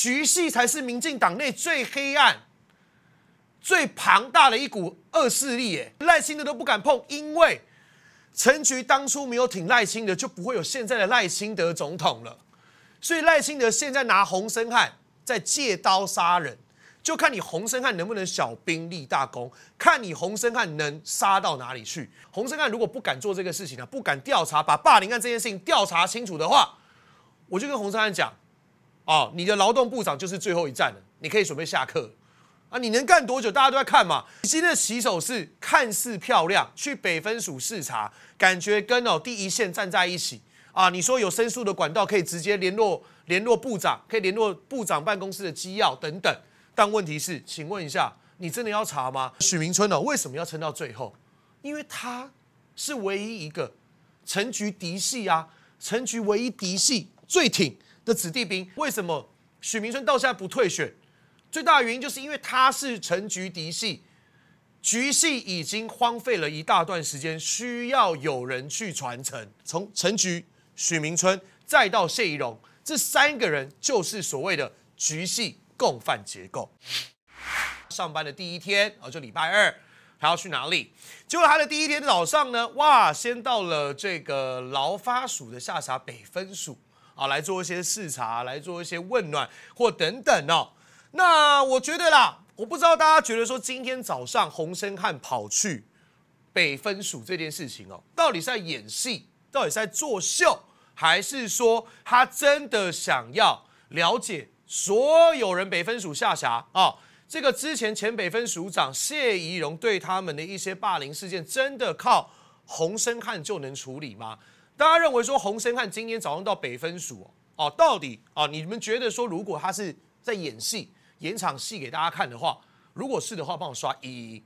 徐系才是民进党内最黑暗、最庞大的一股恶势力，耶赖清德都不敢碰，因为陈局当初没有挺赖清德，就不会有现在的赖清德总统了。所以赖清德现在拿洪森汉在借刀杀人，就看你洪森汉能不能小兵立大功，看你洪森汉能杀到哪里去。洪森汉如果不敢做这个事情啊，不敢调查把霸凌案这件事情调查清楚的话，我就跟洪森汉讲。哦，你的劳动部长就是最后一站了，你可以准备下课，啊，你能干多久？大家都在看嘛。今天的洗手是看似漂亮，去北分署视察，感觉跟哦第一线站在一起啊。你说有申诉的管道可以直接联络联络部长，可以联络部长办公室的机要等等。但问题是，请问一下，你真的要查吗？许明春呢？为什么要撑到最后？因为他是唯一一个陈局嫡系啊，陈局唯一嫡系最挺。的子弟兵为什么许明春到现在不退选？最大的原因就是因为他是陈局嫡系，局系已经荒废了一大段时间，需要有人去传承。从陈局、许明春再到谢宜荣，这三个人就是所谓的局系共犯结构。上班的第一天啊，就礼拜二，还要去哪里？结果他的第一天早上呢，哇，先到了这个劳发署的下辖北分署。啊，来做一些视察，来做一些问暖或等等哦。那我觉得啦，我不知道大家觉得说今天早上洪生汉跑去北分署这件事情哦，到底是在演戏，到底是在作秀，还是说他真的想要了解所有人北分署下辖啊？这个之前前北分署长谢宜荣对他们的一些霸凌事件，真的靠洪生汉就能处理吗？大家认为说洪森汉今天早上到北分署哦，到底啊，你们觉得说如果他是在演戏，演场戏给大家看的话，如果是的话，帮我刷一。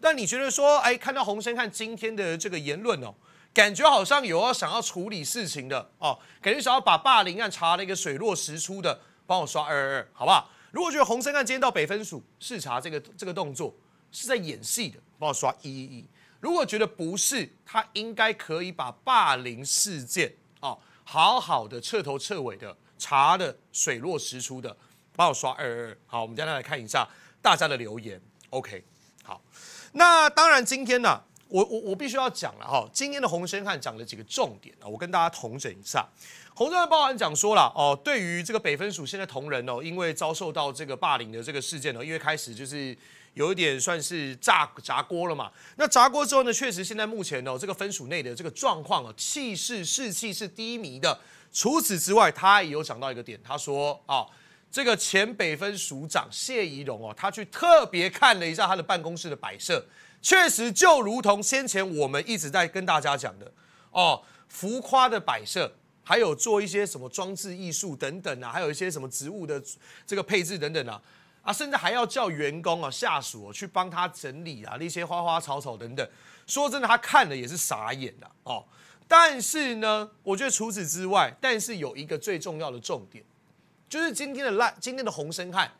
但你觉得说，哎，看到洪森汉今天的这个言论哦，感觉好像有要想要处理事情的哦，感觉想要把霸凌案查了一个水落石出的，帮我刷二二二，好不好？如果觉得洪森汉今天到北分署视察这个这个动作是在演戏的，帮我刷一一一。如果觉得不是，他应该可以把霸凌事件啊，好好的、彻头彻尾的查的水落石出的，帮我刷二二。好，我们现在来看一下大家的留言。OK，好。那当然，今天呢，我我我必须要讲了哈。今天的洪生汉讲了几个重点啊，我跟大家同整一下。洪生汉报案讲说了哦，对于这个北分署现在同仁哦，因为遭受到这个霸凌的这个事件呢，因为开始就是。有一点算是炸炸锅了嘛？那炸锅之后呢？确实，现在目前哦，这个分署内的这个状况啊，气势士气是低迷的。除此之外，他也有讲到一个点，他说啊，这个前北分署长谢宜荣哦，他去特别看了一下他的办公室的摆设，确实就如同先前我们一直在跟大家讲的哦，浮夸的摆设，还有做一些什么装置艺术等等啊，还有一些什么植物的这个配置等等啊。啊，甚至还要叫员工啊、下属去帮他整理啊那些花花草草等等。说真的，他看了也是傻眼啊、哦。但是呢，我觉得除此之外，但是有一个最重要的重点，就是今天的烂，今天的洪生汉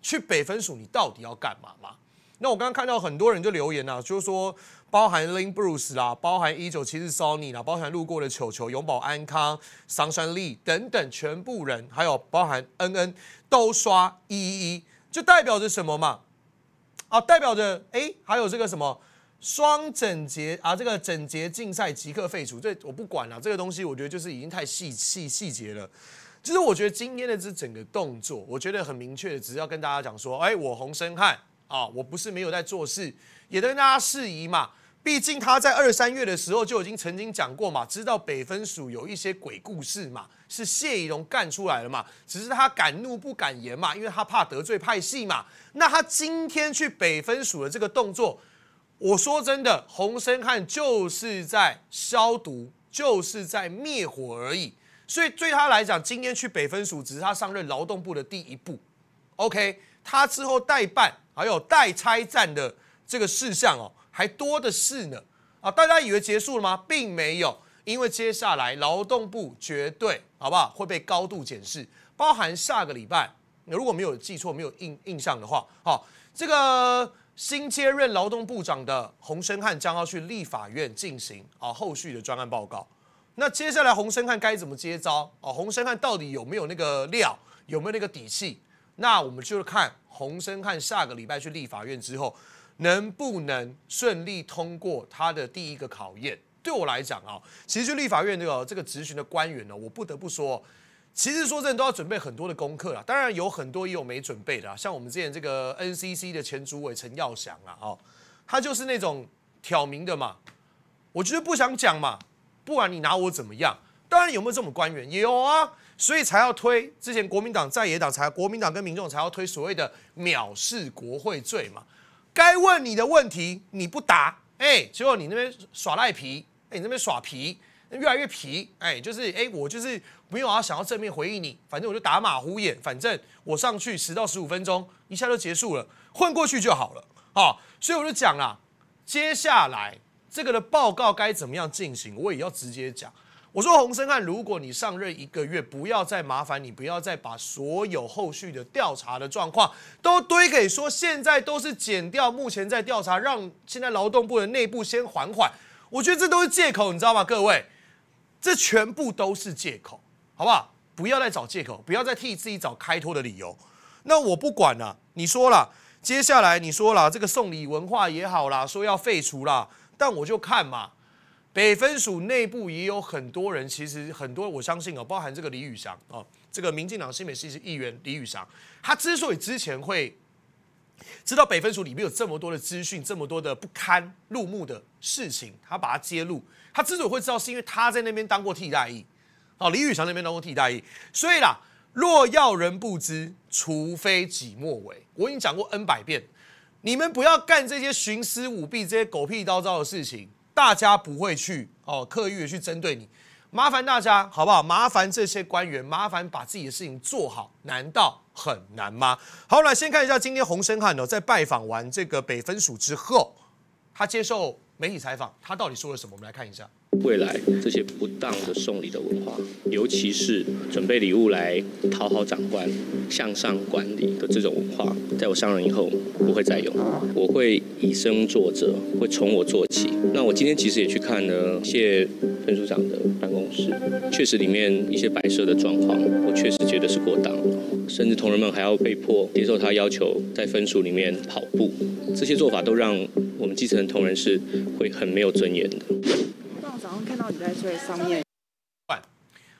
去北分署，你到底要干嘛嘛？那我刚刚看到很多人就留言呐，就是说包含 Lin Bruce 啦，包含一九七四 Sony 啦，包含路过的球球永保安康、桑山利等等全部人，还有包含恩恩都刷一一一。就代表着什么嘛？啊，代表着哎，还有这个什么双整洁啊，这个整洁竞赛即刻废除，这我不管了。这个东西我觉得就是已经太细细细节了。其实我觉得今天的这整个动作，我觉得很明确的，只是要跟大家讲说，哎，我洪生汉啊，我不是没有在做事，也跟大家释疑嘛。毕竟他在二三月的时候就已经曾经讲过嘛，知道北分署有一些鬼故事嘛。是谢依荣干出来了嘛？只是他敢怒不敢言嘛，因为他怕得罪派系嘛。那他今天去北分署的这个动作，我说真的，洪生汉就是在消毒，就是在灭火而已。所以对他来讲，今天去北分署只是他上任劳动部的第一步。OK，他之后代办还有代拆站的这个事项哦，还多的是呢。啊，大家以为结束了吗？并没有。因为接下来劳动部绝对好不好会被高度检视，包含下个礼拜，如果没有记错没有印印象的话，好，这个新接任劳动部长的洪胜汉将要去立法院进行啊后续的专案报告。那接下来洪胜汉该怎么接招啊？洪胜汉到底有没有那个料，有没有那个底气？那我们就看洪胜汉下个礼拜去立法院之后，能不能顺利通过他的第一个考验。对我来讲啊，其实就立法院这个这个执行的官员呢，我不得不说，其实说真的都要准备很多的功课了。当然有很多也有没准备的，啊，像我们之前这个 NCC 的前主委陈耀祥啊，哦，他就是那种挑明的嘛，我就是不想讲嘛，不管你拿我怎么样？当然有没有这种官员有啊，所以才要推之前国民党在野党才国民党跟民众才要推所谓的藐视国会罪嘛，该问你的问题你不答，哎，结果你那边耍赖皮。你那边耍皮，越来越皮，哎，就是哎，我就是没有啊，想要正面回应你，反正我就打马虎眼，反正我上去十到十五分钟，一下就结束了，混过去就好了，好，所以我就讲了，接下来这个的报告该怎么样进行，我也要直接讲。我说洪森汉，如果你上任一个月，不要再麻烦你，不要再把所有后续的调查的状况都堆给说，现在都是减掉，目前在调查，让现在劳动部的内部先缓缓。我觉得这都是借口，你知道吗？各位，这全部都是借口，好不好？不要再找借口，不要再替自己找开脱的理由。那我不管了，你说了，接下来你说了，这个送礼文化也好啦，说要废除啦，但我就看嘛，北分署内部也有很多人，其实很多，我相信哦，包含这个李宇翔啊，这个民进党新北市议员李宇翔，他之所以之前会。知道北分署里面有这么多的资讯，这么多的不堪入目的事情，他把它揭露。他之所以会知道，是因为他在那边当过替代役，哦，李宇翔那边当过替代役。所以啦，若要人不知，除非己莫为。我已经讲过 n 百遍，你们不要干这些徇私舞弊、这些狗屁叨糟的事情，大家不会去哦，刻意的去针对你。麻烦大家好不好？麻烦这些官员，麻烦把自己的事情做好，难道很难吗？好，来先看一下今天洪森汉呢，在拜访完这个北分署之后，他接受媒体采访，他到底说了什么？我们来看一下。未来这些不当的送礼的文化，尤其是准备礼物来讨好长官、向上管理的这种文化，在我上任以后不会再有。我会以身作则，会从我做起。那我今天其实也去看了谢分署长的办公室，确实里面一些摆设的状况，我确实觉得是过当。甚至同仁们还要被迫接受他要求在分署里面跑步，这些做法都让我们基层同仁是会很没有尊严的。看到你在最上面，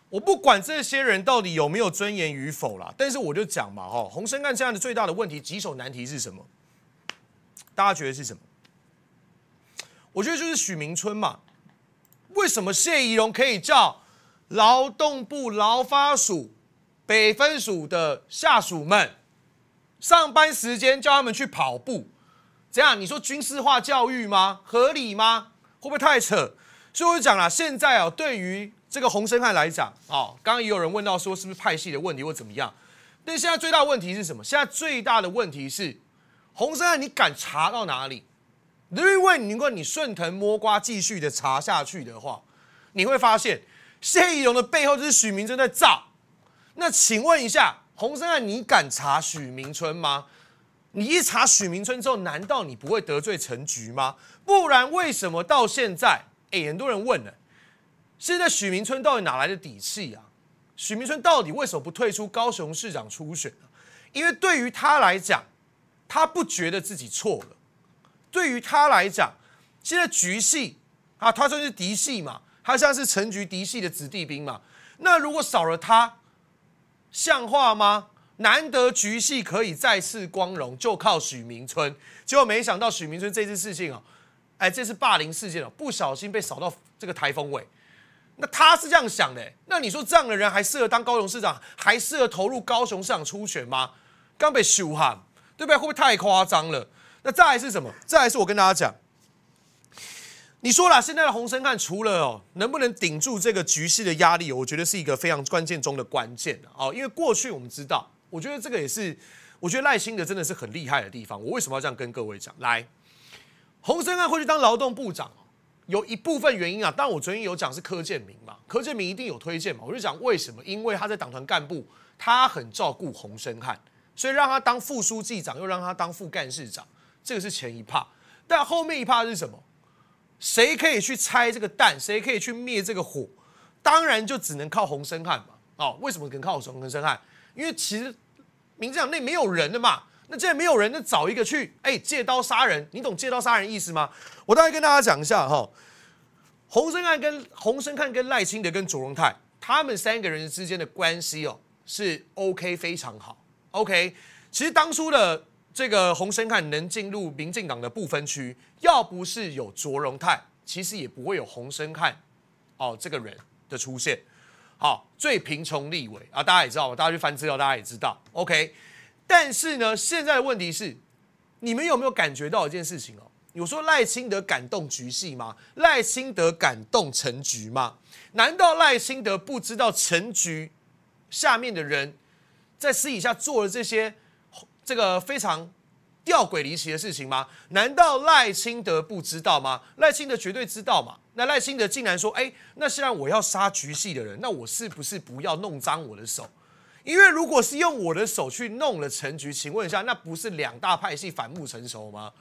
我不管这些人到底有没有尊严与否啦，但是我就讲嘛，哈，洪生干这样的最大的问题、棘手难题是什么？大家觉得是什么？我觉得就是许明春嘛，为什么谢怡荣可以叫劳动部劳发署北分署的下属们上班时间叫他们去跑步？这样你说军事化教育吗？合理吗？会不会太扯？就以讲啦，现在哦，对于这个洪生汉来讲啊，刚刚也有人问到说是不是派系的问题或怎么样？但现在最大问题是什么？现在最大的问题是，洪生汉，你敢查到哪里？因为如果你顺藤摸瓜继续的查下去的话，你会发现谢易容的背后就是许明春在造。那请问一下，洪生汉，你敢查许明春吗？你一查许明春之后，难道你不会得罪陈菊吗？不然为什么到现在？哎，很多人问了，现在许明春到底哪来的底气啊？许明春到底为什么不退出高雄市长初选啊？因为对于他来讲，他不觉得自己错了。对于他来讲，现在局系啊，他算是嫡系嘛，他现在是陈局嫡系的子弟兵嘛。那如果少了他，像话吗？难得局系可以再次光荣，就靠许明春。结果没想到许明春这次事情啊。哎，这是霸凌事件哦，不小心被扫到这个台风尾，那他是这样想的，那你说这样的人还适合当高雄市长，还适合投入高雄市场初选吗？刚被羞哈，对不对？会不会太夸张了？那再是什么？再来是我跟大家讲，你说了，现在的洪生汉除了哦，能不能顶住这个局势的压力，我觉得是一个非常关键中的关键哦。因为过去我们知道，我觉得这个也是，我觉得赖清德真的是很厉害的地方。我为什么要这样跟各位讲？来。洪森汉会去当劳动部长有一部分原因啊，但我昨天有讲是柯建明嘛，柯建明一定有推荐嘛，我就讲为什么？因为他在党团干部，他很照顾洪森汉，所以让他当副书记长，又让他当副干事长，这个是前一怕，但后面一怕是什么？谁可以去拆这个蛋，谁可以去灭这个火？当然就只能靠洪森汉嘛。哦，为什么能靠洪森汉？因为其实名字党那没有人嘛。那既然没有人，那找一个去，哎，借刀杀人，你懂借刀杀人意思吗？我大概跟大家讲一下哈。洪生汉跟洪生汉跟赖清德跟卓荣泰，他们三个人之间的关系哦是 OK 非常好，OK。其实当初的这个洪生汉能进入民进党的不分区，要不是有卓荣泰，其实也不会有洪生汉哦这个人的出现。好，最贫穷立委啊，大家也知道，大家去翻资料，大家也知道，OK。但是呢，现在的问题是，你们有没有感觉到一件事情哦？有说赖清德感动局系吗？赖清德感动陈局吗？难道赖清德不知道陈局下面的人在私底下做了这些这个非常吊诡离奇的事情吗？难道赖清德不知道吗？赖清德绝对知道嘛。那赖清德竟然说：“哎，那既然我要杀局系的人，那我是不是不要弄脏我的手？”因为如果是用我的手去弄了成局，请问一下，那不是两大派系反目成仇吗？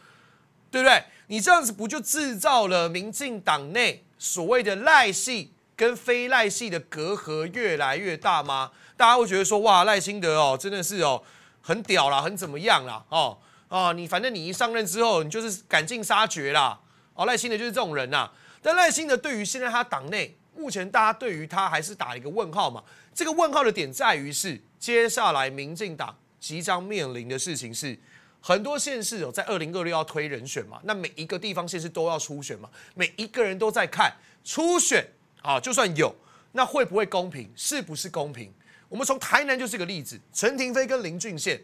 对不对？你这样子不就制造了民进党内所谓的赖系跟非赖系的隔阂越来越大吗？大家会觉得说，哇，赖清德哦，真的是哦，很屌啦，很怎么样啦，哦哦，你反正你一上任之后，你就是赶尽杀绝啦，哦，赖清德就是这种人呐。但赖清德对于现在他党内。目前大家对于他还是打一个问号嘛？这个问号的点在于是，接下来民进党即将面临的事情是，很多县市有在二零二六要推人选嘛？那每一个地方县市都要初选嘛？每一个人都在看初选啊，就算有，那会不会公平？是不是公平？我们从台南就是个例子，陈廷飞跟林俊宪，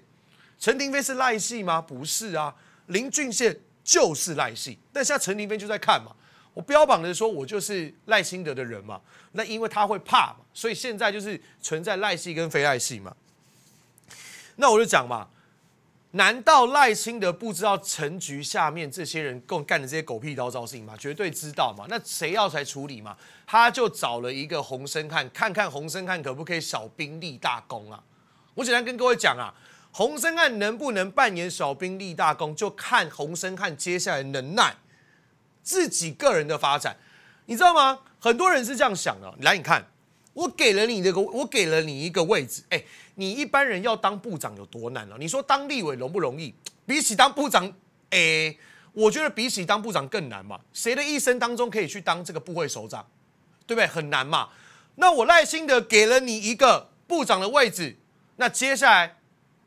陈廷飞是赖系吗？不是啊，林俊宪就是赖系，但现在陈廷飞就在看嘛。我标榜的说，我就是赖清德的人嘛。那因为他会怕嘛，所以现在就是存在赖系跟非赖系嘛。那我就讲嘛，难道赖清德不知道陈局下面这些人共干的这些狗屁叨招事情吗？绝对知道嘛。那谁要才处理嘛？他就找了一个洪生汉，看看洪生汉可不可以小兵立大功啊？我简单跟各位讲啊，洪生汉能不能扮演小兵立大功，就看洪生汉接下来能耐。自己个人的发展，你知道吗？很多人是这样想的。来，你看，我给了你这个，我给了你一个位置。哎，你一般人要当部长有多难哦，你说当立委容不容易？比起当部长，哎，我觉得比起当部长更难嘛。谁的一生当中可以去当这个部会首长，对不对？很难嘛。那我耐心的给了你一个部长的位置，那接下来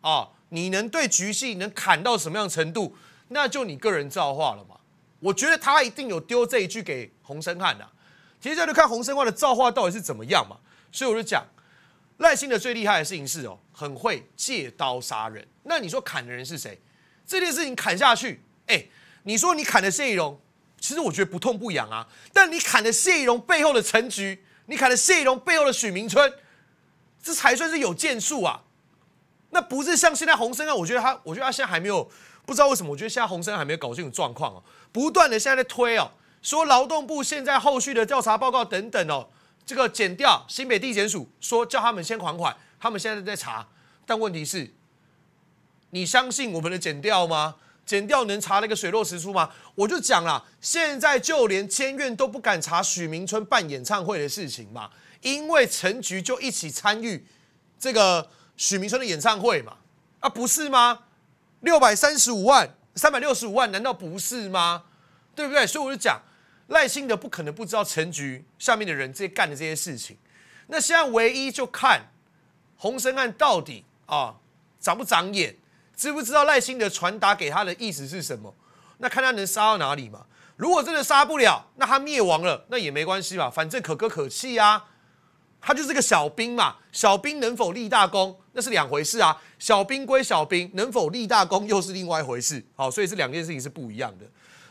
啊，你能对局势能砍到什么样程度，那就你个人造化了嘛。我觉得他一定有丢这一句给洪生汉呐，接下来就看洪生汉的造化到底是怎么样嘛。所以我就讲，赖兴的最厉害的事情是哦，很会借刀杀人。那你说砍的人是谁？这件事情砍下去，哎，你说你砍的谢易龙，其实我觉得不痛不痒啊。但你砍的谢易龙背后的陈局，你砍的谢易龙背后的许明春，这才算是有建树啊。那不是像现在洪生汉，我觉得他，我觉得他现在还没有。不知道为什么，我觉得现在洪森还没有搞清楚状况哦，不断的现在在推哦，说劳动部现在后续的调查报告等等哦，这个减掉新北地检署说叫他们先缓缓，他们现在在查，但问题是，你相信我们的减掉吗？减掉能查那个水落石出吗？我就讲了，现在就连监院都不敢查许明春办演唱会的事情嘛，因为陈局就一起参与这个许明春的演唱会嘛，啊不是吗？六百三十五万，三百六十五万，难道不是吗？对不对？所以我就讲赖清德不可能不知道陈局下面的人这些干的这些事情。那现在唯一就看洪生案到底啊长不长眼，知不知道赖清德传达给他的意思是什么？那看他能杀到哪里嘛。如果真的杀不了，那他灭亡了，那也没关系嘛，反正可歌可泣啊。他就是个小兵嘛，小兵能否立大功，那是两回事啊。小兵归小兵，能否立大功又是另外一回事。好，所以这两件事情是不一样的。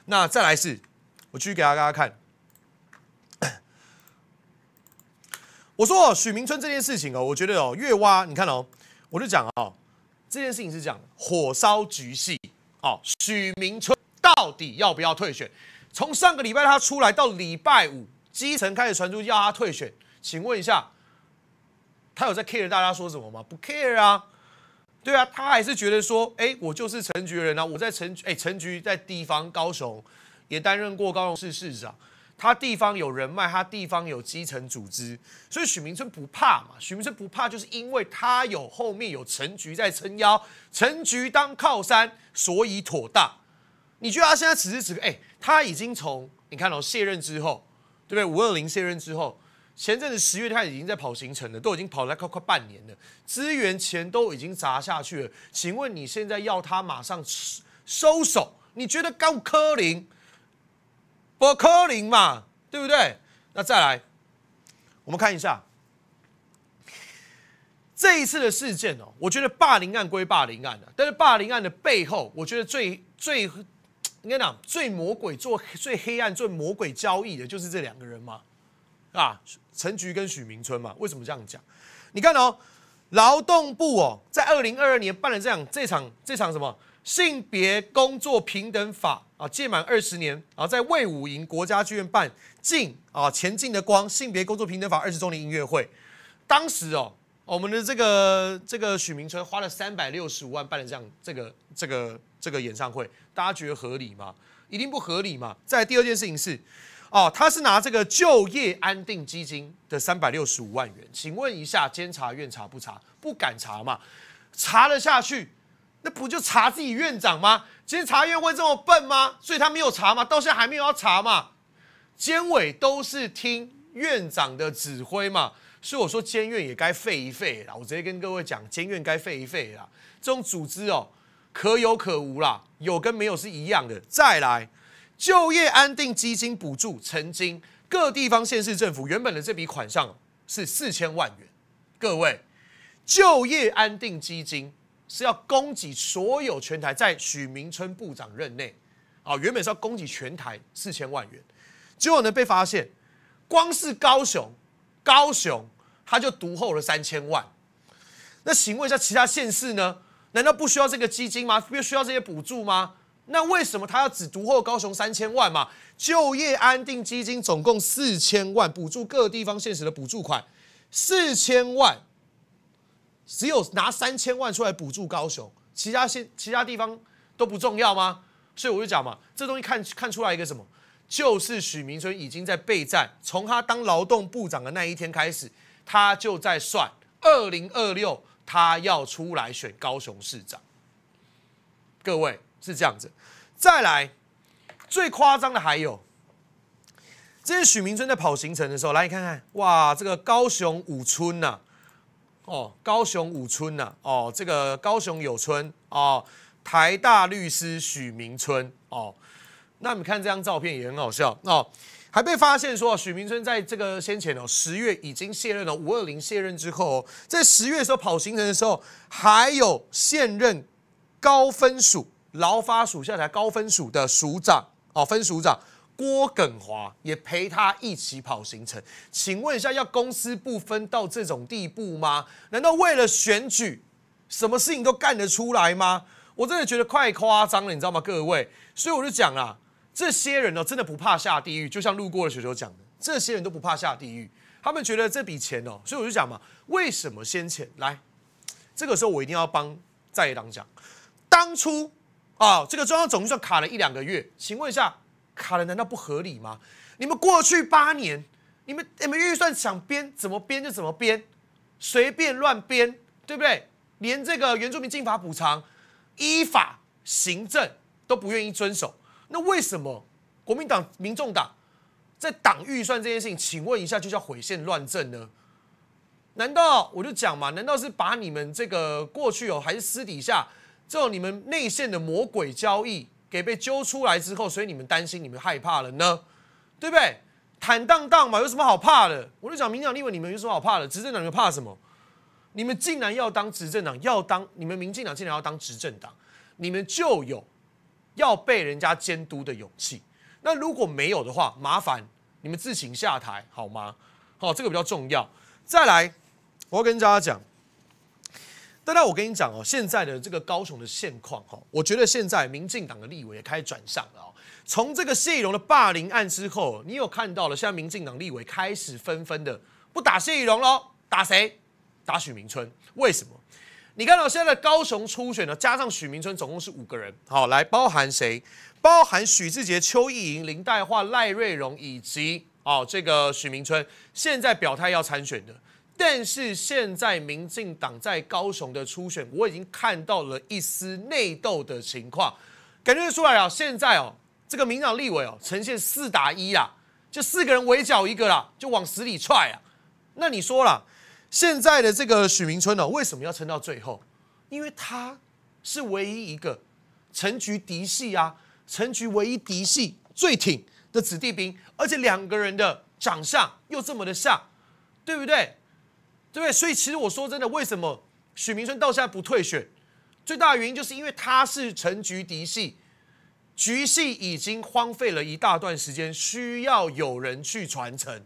那再来是，我继续给大家看。我说许明春这件事情哦，我觉得哦，越挖你看哦，我就讲哦，这件事情是讲火烧局系。哦，许明春到底要不要退选？从上个礼拜他出来到礼拜五，基层开始传出要他退选。请问一下，他有在 care 大家说什么吗？不 care 啊，对啊，他还是觉得说，哎，我就是陈局人呐，我在陈哎陈局在地方高雄也担任过高雄市市长，他地方有人脉，他地方有基层组织，所以许明春不怕嘛？许明春不怕，就是因为他有后面有陈局在撑腰，陈局当靠山，所以妥当。你觉得他现在此时此刻，哎，他已经从你看到卸任之后，对不对？五二零卸任之后。前阵子十月，他已经在跑行程了，都已经跑了快快半年了，资源钱都已经砸下去了。请问你现在要他马上收手？你觉得高科林，不科林嘛，对不对？那再来，我们看一下这一次的事件哦。我觉得霸凌案归霸凌案的，但是霸凌案的背后，我觉得最最应该讲最魔鬼、做最黑暗、最魔鬼交易的，就是这两个人嘛。啊，陈菊跟许明春嘛，为什么这样讲？你看哦，劳动部哦，在二零二二年办了这样这场这场什么性别工作平等法啊，届满二十年啊，在魏武营国家剧院办“进啊前进的光性别工作平等法二十周年音乐会”，当时哦，我们的这个这个许明春花了三百六十五万办了这样这个这个这个演唱会，大家觉得合理吗？一定不合理嘛。在第二件事情是。哦，他是拿这个就业安定基金的三百六十五万元，请问一下监察院查不查？不敢查嘛？查了下去，那不就查自己院长吗？监察院会这么笨吗？所以他没有查嘛？到现在还没有要查嘛？监委都是听院长的指挥嘛？所以我说监院也该废一废啦。我直接跟各位讲，监院该废一废啦，这种组织哦，可有可无啦，有跟没有是一样的。再来。就业安定基金补助，曾经各地方县市政府原本的这笔款项是四千万元。各位，就业安定基金是要供给所有全台在许明春部长任内，啊，原本是要供给全台四千万元，结果呢被发现，光是高雄，高雄他就独后了三千万。那请问一下其他县市呢？难道不需要这个基金吗？不需要这些补助吗？那为什么他要只独获高雄三千万嘛？就业安定基金总共四千万，补助各地方现实的补助款四千万，只有拿三千万出来补助高雄，其他县其他地方都不重要吗？所以我就讲嘛，这东西看看出来一个什么，就是许明春已经在备战，从他当劳动部长的那一天开始，他就在算二零二六他要出来选高雄市长，各位。是这样子，再来最夸张的还有，这些许明春在跑行程的时候，来你看看，哇，这个高雄五村呐，哦，高雄五村呐，哦，这个高雄有村，哦，台大律师许明春，哦，那你看这张照片也很好笑，哦，还被发现说许明春在这个先前哦，十月已经卸任了，五二零卸任之后，在十月的时候跑行程的时候，还有现任高分署。劳发署下台高分署的署长哦，分署长郭耿华也陪他一起跑行程。请问一下，要公司不分到这种地步吗？难道为了选举，什么事情都干得出来吗？我真的觉得快夸张了，你知道吗，各位？所以我就讲啊，这些人哦，真的不怕下地狱。就像路过的球球讲的，这些人都不怕下地狱。他们觉得这笔钱哦，所以我就讲嘛，为什么先前来？这个时候我一定要帮在野党讲，当初。好，这个中央总预算卡了一两个月，请问一下，卡了难道不合理吗？你们过去八年，你们你们预算想编怎么编就怎么编，随便乱编，对不对？连这个原住民进法补偿，依法行政都不愿意遵守，那为什么国民党、民众党在党预算这件事情，请问一下就叫毁宪乱政呢？难道我就讲嘛？难道是把你们这个过去哦，还是私底下？这种你们内线的魔鬼交易给被揪出来之后，所以你们担心、你们害怕了呢，对不对？坦荡荡嘛，有什么好怕的？我就讲，民进党以为你们有什么好怕的？执政党你们怕什么？你们竟然要当执政党，要当你们民进党竟然要当执政党，你们就有要被人家监督的勇气。那如果没有的话，麻烦你们自行下台好吗？好，这个比较重要。再来，我要跟大家讲。大家，我跟你讲哦，现在的这个高雄的现况，哈，我觉得现在民进党的立委也开始转向了哦。从这个谢易容的霸凌案之后，你有看到了，现在民进党立委开始纷纷的不打谢易容喽，打谁？打许明春。为什么？你看到现在高雄初选呢，加上许明春，总共是五个人。好，来包含谁？包含许志杰、邱意莹、林黛桦、赖瑞荣以及哦这个许明春，现在表态要参选的。但是现在，民进党在高雄的初选，我已经看到了一丝内斗的情况，感觉出来了。现在哦，这个民党立委哦，呈现四打一啦，就四个人围剿一个啦，就往死里踹啊。那你说啦，现在的这个许明春呢，为什么要撑到最后？因为他是唯一一个陈局嫡系啊，陈局唯一嫡系最挺的子弟兵，而且两个人的长相又这么的像，对不对？对，所以其实我说真的，为什么许明春到现在不退选？最大的原因就是因为他是陈局嫡系，局系已经荒废了一大段时间，需要有人去传承。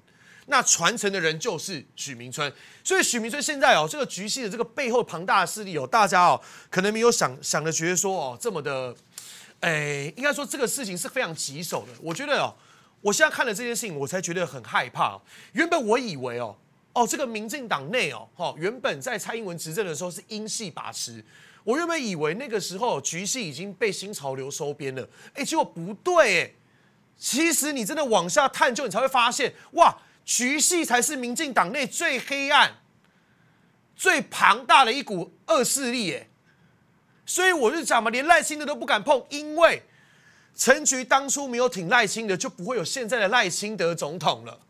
那传承的人就是许明春，所以许明春现在哦，这个局系的这个背后庞大的势力哦，大家哦可能没有想想的觉得说哦这么的，哎，应该说这个事情是非常棘手的。我觉得哦，我现在看了这件事情，我才觉得很害怕。原本我以为哦。哦，这个民进党内哦，哈，原本在蔡英文执政的时候是英系把持，我原本以为那个时候局势已经被新潮流收编了，哎，结果不对，哎，其实你真的往下探究，你才会发现，哇，局势才是民进党内最黑暗、最庞大的一股恶势力，哎，所以我就讲嘛，连赖清德都不敢碰，因为陈局当初没有挺赖清德，就不会有现在的赖清德总统了。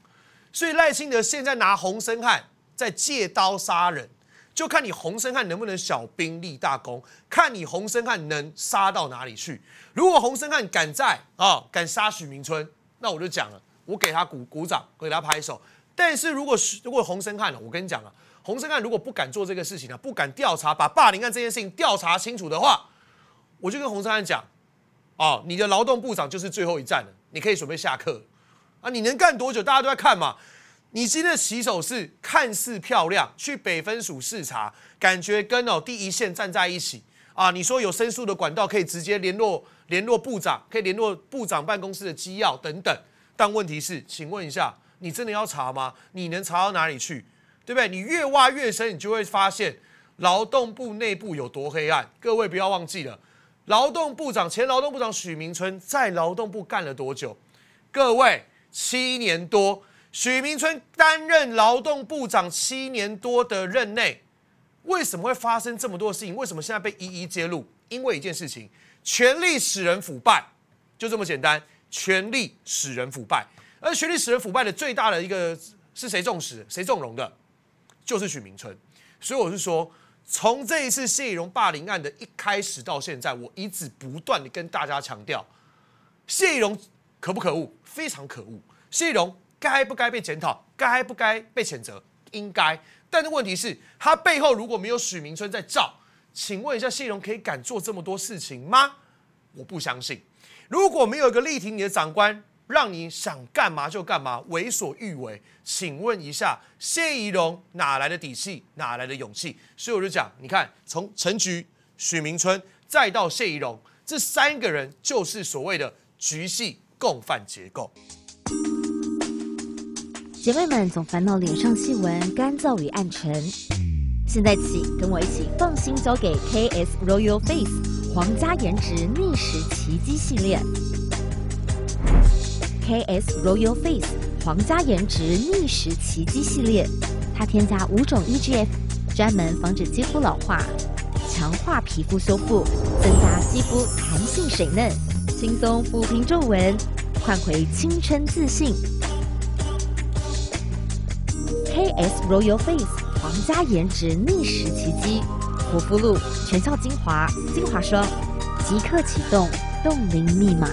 所以赖清德现在拿洪森汉在借刀杀人，就看你洪森汉能不能小兵立大功，看你洪森汉能杀到哪里去。如果洪森汉敢在啊敢杀许明春，那我就讲了，我给他鼓鼓掌，给他拍手。但是如果如果洪森汉呢，我跟你讲啊，洪森汉如果不敢做这个事情呢，不敢调查把霸凌案这件事情调查清楚的话，我就跟洪森汉讲啊，你的劳动部长就是最后一站了，你可以准备下课。啊，你能干多久？大家都在看嘛。你今天的洗手是看似漂亮，去北分署视察，感觉跟哦第一线站在一起啊。你说有申诉的管道可以直接联络联络部长，可以联络部长办公室的机要等等。但问题是，请问一下，你真的要查吗？你能查到哪里去？对不对？你越挖越深，你就会发现劳动部内部有多黑暗。各位不要忘记了，劳动部长前劳动部长许明春在劳动部干了多久？各位。七年多，许明春担任劳动部长七年多的任内，为什么会发生这么多事情？为什么现在被一一揭露？因为一件事情，权力使人腐败，就这么简单。权力使人腐败，而权力使人腐败的最大的一个是谁纵使谁纵容的，就是许明春。所以我是说，从这一次谢易荣霸凌案的一开始到现在，我一直不断的跟大家强调，谢易荣可不可恶？非常可恶。谢宜隆该不该被检讨？该不该被谴责？应该。但是问题是，他背后如果没有许明春在罩，请问一下，谢宜隆可以敢做这么多事情吗？我不相信。如果没有一个力挺你的长官，让你想干嘛就干嘛，为所欲为，请问一下，谢宜隆哪来的底气？哪来的勇气？所以我就讲，你看，从陈局、许明春再到谢宜隆，这三个人就是所谓的局系。共犯结构。姐妹们总烦恼脸上细纹、干燥与暗沉，现在起跟我一起放心交给 K S Royal Face 皇家颜值逆时奇迹系列。K S Royal Face 皇家颜值逆时奇迹系列，它添加五种 E G F，专门防止肌肤老化，强化皮肤修复，增加肌肤弹性、水嫩。轻松抚平皱纹，换回青春自信。KS Royal Face 皇家颜值逆时奇迹，护肤露全效精华精华霜，即刻启动冻龄密码。